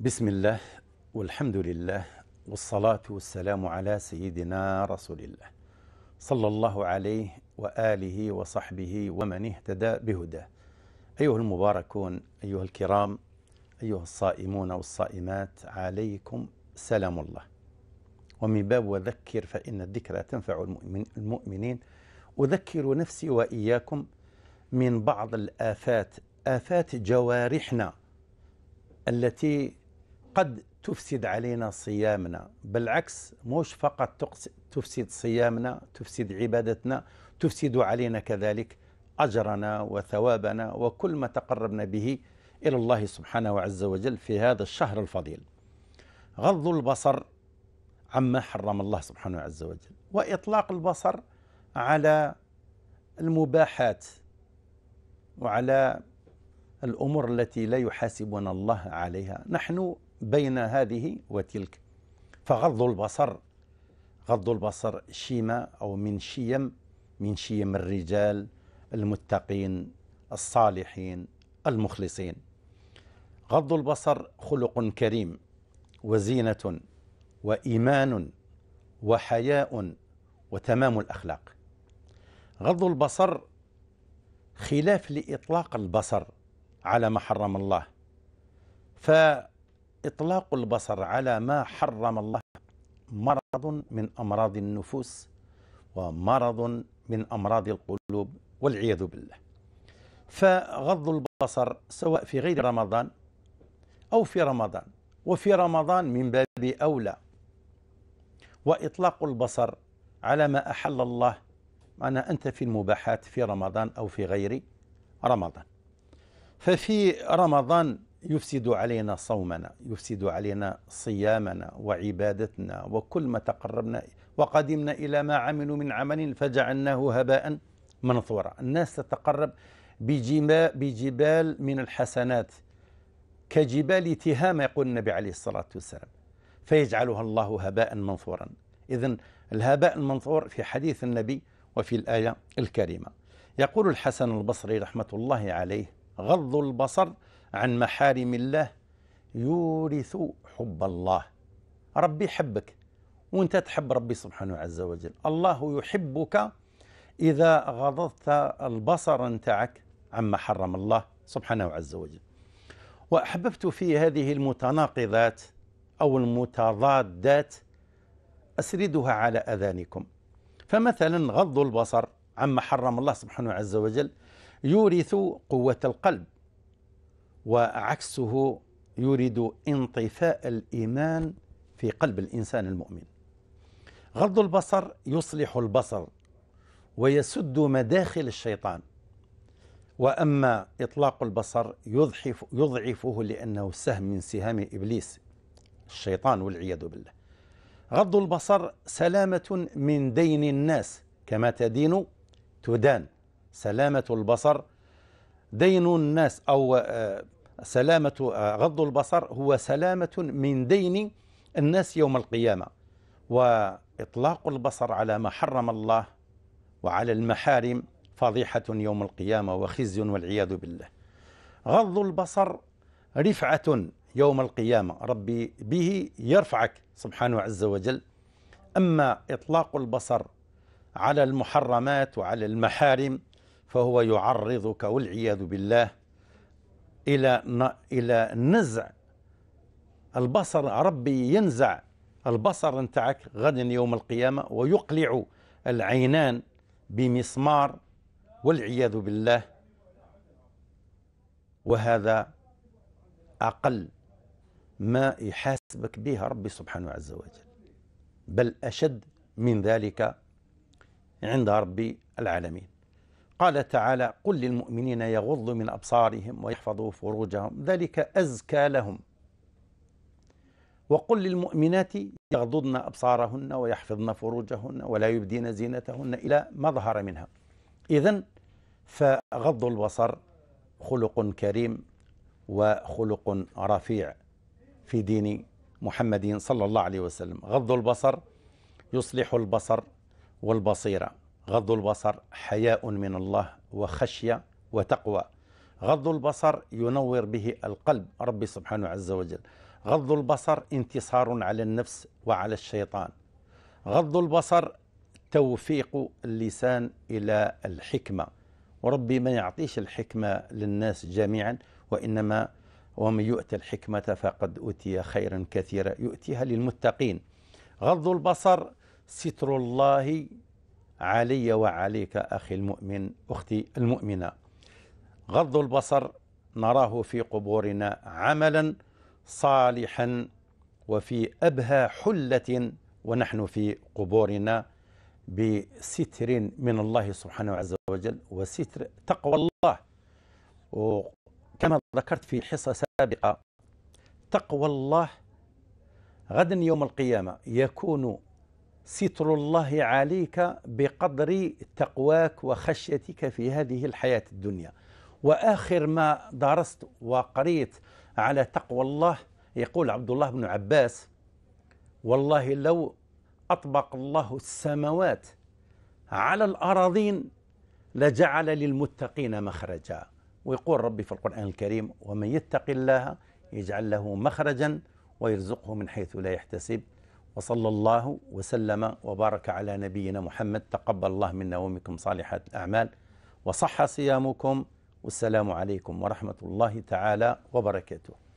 بسم الله والحمد لله والصلاة والسلام على سيدنا رسول الله صلى الله عليه وآله وصحبه ومن اهتدى بهداه أيها المباركون أيها الكرام أيها الصائمون والصائمات عليكم سلام الله ومن باب وذكر فإن الذكرى تنفع المؤمنين أذكر نفسي وإياكم من بعض الآفات آفات جوارحنا التي قد تفسد علينا صيامنا بالعكس مش فقط تفسد صيامنا تفسد عبادتنا تفسد علينا كذلك أجرنا وثوابنا وكل ما تقربنا به إلى الله سبحانه وعز وجل في هذا الشهر الفضيل غض البصر عما حرم الله سبحانه وعز وجل وإطلاق البصر على المباحات وعلى الأمور التي لا يحاسبنا الله عليها نحن بين هذه وتلك فغض البصر غض البصر شيمة أو من شيم من شيم الرجال المتقين الصالحين المخلصين غض البصر خلق كريم وزينة وإيمان وحياء وتمام الأخلاق غض البصر خلاف لإطلاق البصر على ما حرم الله ف إطلاق البصر على ما حرم الله مرض من أمراض النفوس ومرض من أمراض القلوب والعياذ بالله فغض البصر سواء في غير رمضان أو في رمضان وفي رمضان من باب أولى وإطلاق البصر على ما أحل الله معنى أنت في المباحات في رمضان أو في غير رمضان ففي رمضان يفسد علينا صومنا يفسد علينا صيامنا وعبادتنا وكل ما تقربنا وقدمنا إلى ما عملوا من عمل فجعلناه هباء منثورا الناس تتقرب بجبال من الحسنات كجبال تهامة يقول النبي عليه الصلاة والسلام فيجعلها الله هباء منثورا إذا الهباء المنثور في حديث النبي وفي الآية الكريمة يقول الحسن البصري رحمة الله عليه غض البصر عن محارم الله يورث حب الله ربي يحبك وانت تحب ربي سبحانه عز وجل الله يحبك إذا غضضت البصر نتاعك عما حرم الله سبحانه عز وجل وأحببت في هذه المتناقضات أو المتضادات أسردها على أذانكم فمثلا غض البصر عما حرم الله سبحانه عز وجل يورث قوة القلب وعكسه يريد انطفاء الإيمان في قلب الإنسان المؤمن غض البصر يصلح البصر ويسد مداخل الشيطان وأما إطلاق البصر يضحف يضعفه لأنه سهم من سهام إبليس الشيطان والعياذ بالله غض البصر سلامة من دين الناس كما تدين تدان سلامة البصر دين الناس أو آه، سلامة آه، غض البصر هو سلامة من دين الناس يوم القيامة وإطلاق البصر على ما حرم الله وعلى المحارم فضيحة يوم القيامة وخزي والعياذ بالله غض البصر رفعة يوم القيامة ربي به يرفعك سبحانه عز وجل أما إطلاق البصر على المحرمات وعلى المحارم فهو يعرضك والعياذ بالله إلى إلى نزع البصر ربي ينزع البصر نتاعك غدا يوم القيامة ويقلع العينان بمسمار والعياذ بالله وهذا أقل ما يحاسبك به ربي سبحانه عز وجل بل أشد من ذلك عند ربي العالمين قال تعالى قل للمؤمنين يغضوا من أبصارهم ويحفظوا فروجهم ذلك أزكى لهم وقل للمؤمنات يغضضن أبصارهن ويحفظن فروجهن ولا يبدين زينتهن إلى ما ظهر منها إذا فغض البصر خلق كريم وخلق رفيع في دين محمد صلى الله عليه وسلم غض البصر يصلح البصر والبصيره غض البصر حياء من الله وخشية وتقوى غض البصر ينور به القلب ربي سبحانه عز وجل غض البصر انتصار على النفس وعلى الشيطان غض البصر توفيق اللسان إلى الحكمة وربي ما يعطيش الحكمة للناس جميعا وإنما ومن يؤتى الحكمة فقد أوتي خيرا كثيرا يؤتيها للمتقين غض البصر ستر الله علي وعليك أخي المؤمن أختي المؤمنة غض البصر نراه في قبورنا عملا صالحا وفي أبهى حلة ونحن في قبورنا بستر من الله سبحانه عز وجل وستر تقوى الله وكما ذكرت في حصة سابقة تقوى الله غدا يوم القيامة يكون ستر الله عليك بقدر تقواك وخشيتك في هذه الحياة الدنيا وآخر ما درست وقريت على تقوى الله يقول عبد الله بن عباس والله لو أطبق الله السماوات على الأراضين لجعل للمتقين مخرجا ويقول ربي في القرآن الكريم ومن يتق الله يجعل له مخرجا ويرزقه من حيث لا يحتسب وصلى الله وسلم وبارك على نبينا محمد تقبل الله منا ومنكم صالحات الأعمال وصح صيامكم والسلام عليكم ورحمة الله تعالى وبركاته